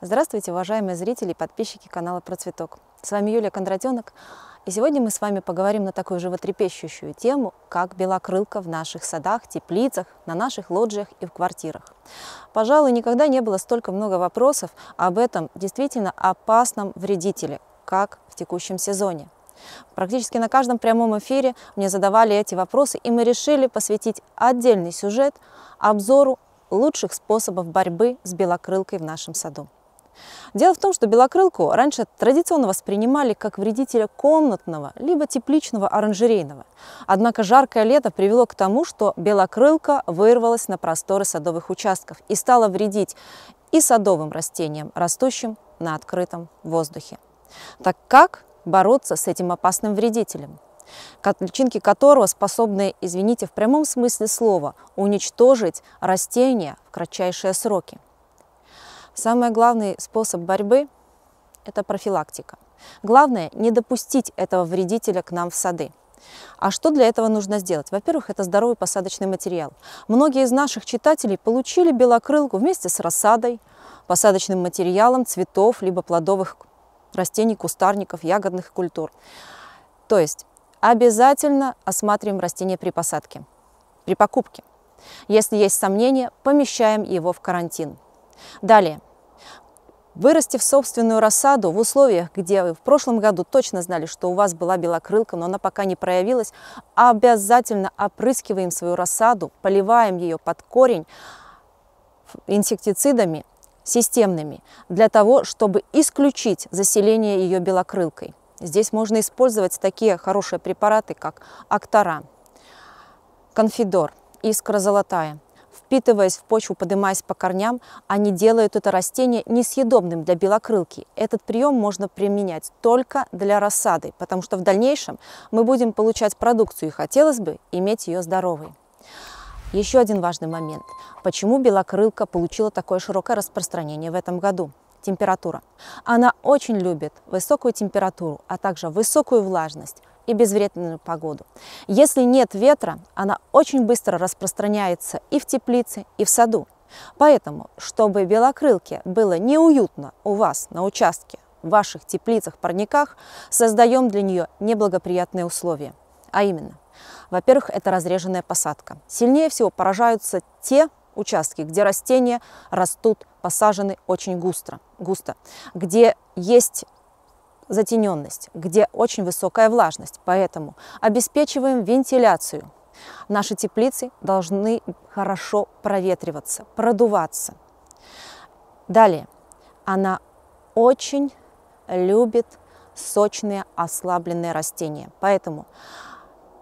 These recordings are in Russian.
Здравствуйте, уважаемые зрители и подписчики канала Процветок. С вами Юлия Кондратенок. И сегодня мы с вами поговорим на такую животрепещущую тему, как белокрылка в наших садах, теплицах, на наших лоджиях и в квартирах. Пожалуй, никогда не было столько много вопросов об этом действительно опасном вредителе, как в текущем сезоне. Практически на каждом прямом эфире мне задавали эти вопросы, и мы решили посвятить отдельный сюжет обзору лучших способов борьбы с белокрылкой в нашем саду. Дело в том, что белокрылку раньше традиционно воспринимали как вредителя комнатного либо тепличного оранжерейного. Однако жаркое лето привело к тому, что белокрылка вырвалась на просторы садовых участков и стала вредить и садовым растениям, растущим на открытом воздухе. Так как бороться с этим опасным вредителем? личинки которого способны, извините, в прямом смысле слова, уничтожить растения в кратчайшие сроки. Самый главный способ борьбы – это профилактика. Главное – не допустить этого вредителя к нам в сады. А что для этого нужно сделать? Во-первых, это здоровый посадочный материал. Многие из наших читателей получили белокрылку вместе с рассадой, посадочным материалом цветов, либо плодовых растений, кустарников, ягодных культур. То есть обязательно осматриваем растение при посадке, при покупке. Если есть сомнения, помещаем его в карантин. Далее, Вырастив собственную рассаду в условиях, где вы в прошлом году точно знали, что у вас была белокрылка, но она пока не проявилась, обязательно опрыскиваем свою рассаду, поливаем ее под корень инсектицидами системными, для того, чтобы исключить заселение ее белокрылкой. Здесь можно использовать такие хорошие препараты, как Актара, Конфидор, Искра золотая – впитываясь в почву, поднимаясь по корням, они делают это растение несъедобным для белокрылки. Этот прием можно применять только для рассады, потому что в дальнейшем мы будем получать продукцию и хотелось бы иметь ее здоровой. Еще один важный момент. Почему белокрылка получила такое широкое распространение в этом году? Температура. Она очень любит высокую температуру, а также высокую влажность, и безвредную погоду. Если нет ветра, она очень быстро распространяется и в теплице, и в саду. Поэтому, чтобы белокрылке было неуютно у вас на участке, в ваших теплицах, парниках, создаем для нее неблагоприятные условия. А именно, во-первых, это разреженная посадка. Сильнее всего поражаются те участки, где растения растут посажены очень густо, густо где есть затененность, где очень высокая влажность, поэтому обеспечиваем вентиляцию. Наши теплицы должны хорошо проветриваться, продуваться. Далее, она очень любит сочные ослабленные растения, поэтому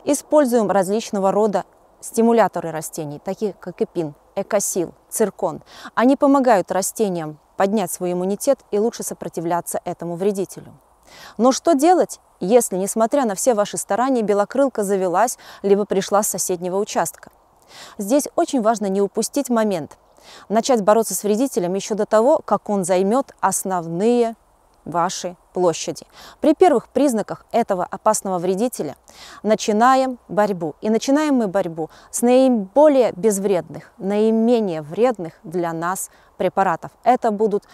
используем различного рода стимуляторы растений, такие как эпин, экосил, циркон. Они помогают растениям поднять свой иммунитет и лучше сопротивляться этому вредителю. Но что делать, если, несмотря на все ваши старания, белокрылка завелась, либо пришла с соседнего участка? Здесь очень важно не упустить момент, начать бороться с вредителем еще до того, как он займет основные ваши площади. При первых признаках этого опасного вредителя начинаем борьбу. И начинаем мы борьбу с наиболее безвредных, наименее вредных для нас препаратов. Это будут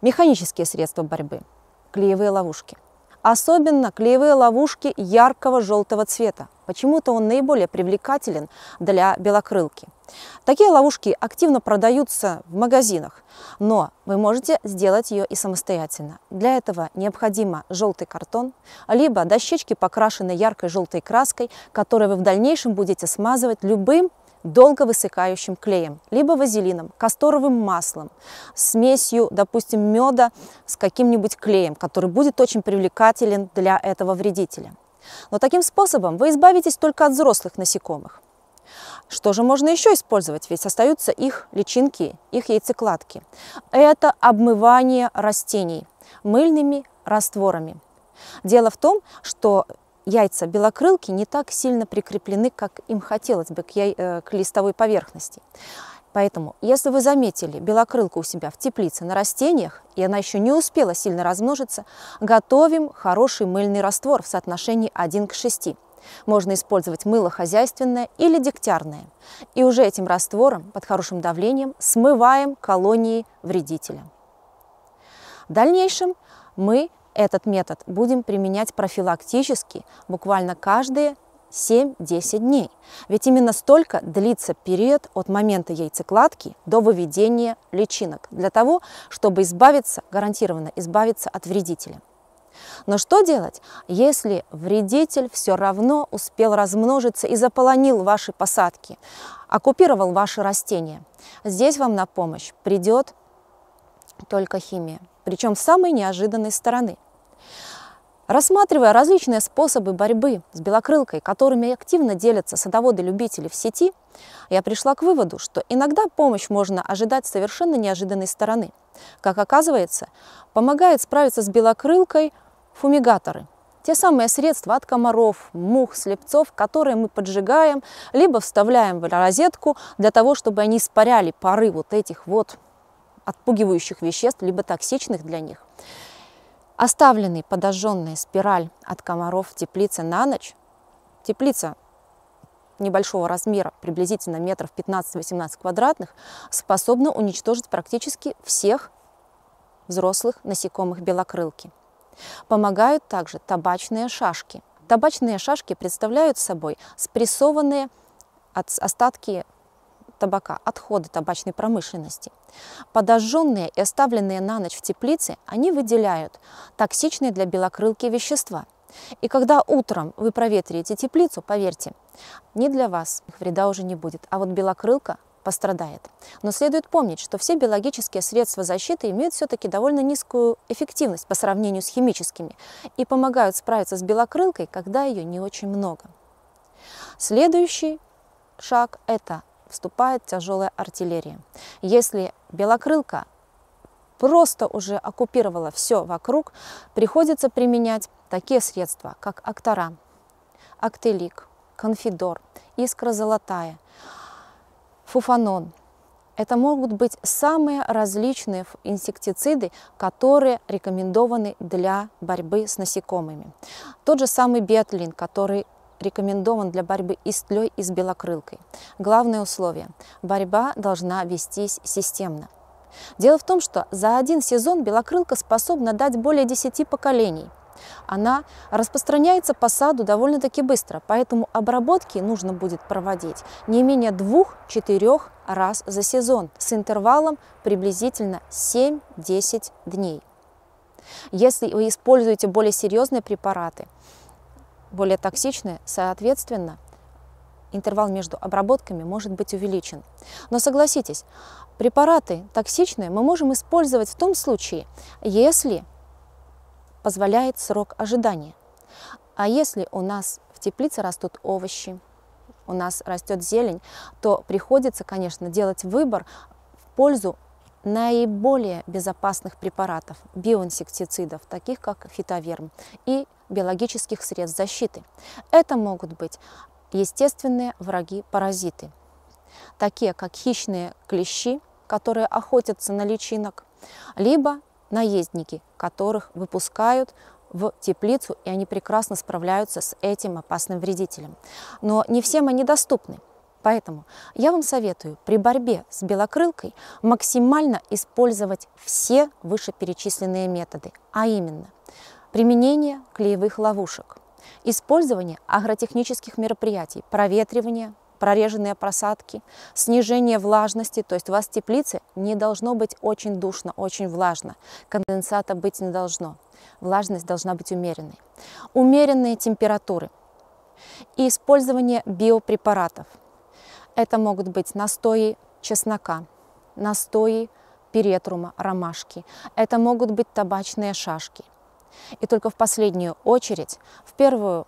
механические средства борьбы, клеевые ловушки. Особенно клеевые ловушки яркого желтого цвета. Почему-то он наиболее привлекателен для белокрылки. Такие ловушки активно продаются в магазинах, но вы можете сделать ее и самостоятельно. Для этого необходимо желтый картон, либо дощечки, покрашенные яркой желтой краской, которую вы в дальнейшем будете смазывать любым долго высыхающим клеем, либо вазелином, касторовым маслом, смесью, допустим, меда с каким-нибудь клеем, который будет очень привлекателен для этого вредителя. Но таким способом вы избавитесь только от взрослых насекомых. Что же можно еще использовать? Ведь остаются их личинки, их яйцекладки. Это обмывание растений мыльными растворами. Дело в том, что яйца белокрылки не так сильно прикреплены, как им хотелось бы, к, яй... Э, к листовой поверхности. Поэтому, если вы заметили белокрылку у себя в теплице на растениях, и она еще не успела сильно размножиться, готовим хороший мыльный раствор в соотношении 1 к 6. Можно использовать мыло хозяйственное или дегтярное. И уже этим раствором под хорошим давлением смываем колонии вредителя. В дальнейшем мы этот метод будем применять профилактически буквально каждые 7-10 дней. Ведь именно столько длится период от момента яйцекладки до выведения личинок, для того, чтобы избавиться, гарантированно избавиться от вредителя. Но что делать, если вредитель все равно успел размножиться и заполонил ваши посадки, оккупировал ваши растения? Здесь вам на помощь придет только химия причем с самой неожиданной стороны. Рассматривая различные способы борьбы с белокрылкой, которыми активно делятся садоводы-любители в сети, я пришла к выводу, что иногда помощь можно ожидать совершенно неожиданной стороны. Как оказывается, помогает справиться с белокрылкой фумигаторы – те самые средства от комаров, мух, слепцов, которые мы поджигаем, либо вставляем в розетку для того, чтобы они испаряли пары вот этих вот отпугивающих веществ, либо токсичных для них. Оставленный подожженная спираль от комаров в теплице на ночь, теплица небольшого размера, приблизительно метров 15-18 квадратных, способна уничтожить практически всех взрослых насекомых белокрылки. Помогают также табачные шашки. Табачные шашки представляют собой спрессованные от остатки табака, отходы табачной промышленности. Подожженные и оставленные на ночь в теплице, они выделяют токсичные для белокрылки вещества. И когда утром вы проветрите теплицу, поверьте, не для вас вреда уже не будет, а вот белокрылка пострадает. Но следует помнить, что все биологические средства защиты имеют все-таки довольно низкую эффективность по сравнению с химическими и помогают справиться с белокрылкой, когда ее не очень много. Следующий шаг – это вступает тяжелая артиллерия. Если белокрылка просто уже оккупировала все вокруг, приходится применять такие средства, как актора, актелик, конфидор, искра золотая, фуфанон. Это могут быть самые различные инсектициды, которые рекомендованы для борьбы с насекомыми. Тот же самый биотлин, который рекомендован для борьбы и с тлей, и с белокрылкой. Главное условие – борьба должна вестись системно. Дело в том, что за один сезон белокрылка способна дать более 10 поколений. Она распространяется по саду довольно-таки быстро, поэтому обработки нужно будет проводить не менее 2-4 раз за сезон с интервалом приблизительно 7-10 дней. Если вы используете более серьезные препараты, более токсичны, соответственно, интервал между обработками может быть увеличен. Но согласитесь, препараты токсичные мы можем использовать в том случае, если позволяет срок ожидания. А если у нас в теплице растут овощи, у нас растет зелень, то приходится, конечно, делать выбор в пользу наиболее безопасных препаратов, биоинсектицидов, таких как фитоверм и биологических средств защиты. Это могут быть естественные враги-паразиты, такие как хищные клещи, которые охотятся на личинок, либо наездники, которых выпускают в теплицу, и они прекрасно справляются с этим опасным вредителем. Но не всем они доступны. Поэтому я вам советую при борьбе с белокрылкой максимально использовать все вышеперечисленные методы, а именно Применение клеевых ловушек. Использование агротехнических мероприятий, проветривание, прореженные просадки, снижение влажности, то есть у вас в теплице не должно быть очень душно, очень влажно, конденсата быть не должно, влажность должна быть умеренной. Умеренные температуры и использование биопрепаратов. Это могут быть настои чеснока, настои перетрума, ромашки. Это могут быть табачные шашки. И только в последнюю очередь, в первую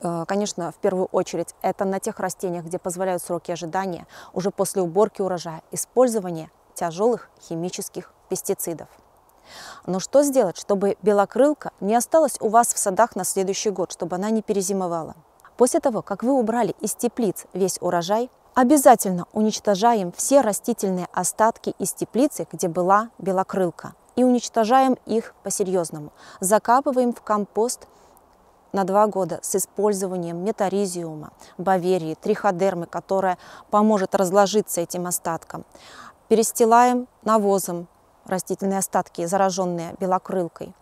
э, конечно, в первую очередь, это на тех растениях, где позволяют сроки ожидания, уже после уборки урожая, использование тяжелых химических пестицидов. Но что сделать, чтобы белокрылка не осталась у вас в садах на следующий год, чтобы она не перезимовала? После того, как вы убрали из теплиц весь урожай, обязательно уничтожаем все растительные остатки из теплицы, где была белокрылка и уничтожаем их по-серьезному. Закапываем в компост на два года с использованием метаризиума, баверии, триходермы, которая поможет разложиться этим остаткам. Перестилаем навозом растительные остатки, зараженные белокрылкой.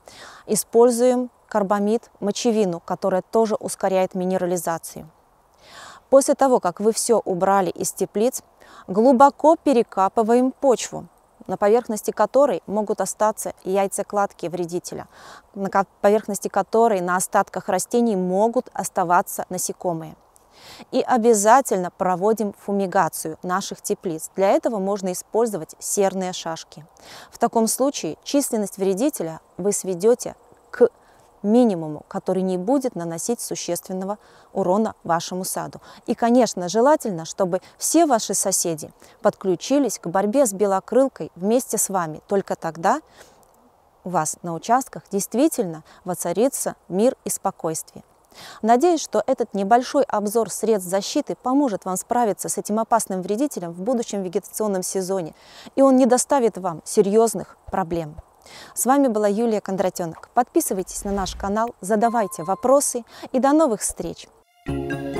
Используем карбамид, мочевину, которая тоже ускоряет минерализацию. После того, как вы все убрали из теплиц, глубоко перекапываем почву на поверхности которой могут остаться яйцекладки вредителя, на поверхности которой на остатках растений могут оставаться насекомые. И обязательно проводим фумигацию наших теплиц. Для этого можно использовать серные шашки. В таком случае численность вредителя вы сведете к минимуму, который не будет наносить существенного урона вашему саду. И, конечно, желательно, чтобы все ваши соседи подключились к борьбе с белокрылкой вместе с вами. Только тогда у вас на участках действительно воцарится мир и спокойствие. Надеюсь, что этот небольшой обзор средств защиты поможет вам справиться с этим опасным вредителем в будущем вегетационном сезоне, и он не доставит вам серьезных проблем. С вами была Юлия Кондратенок. Подписывайтесь на наш канал, задавайте вопросы и до новых встреч! thank you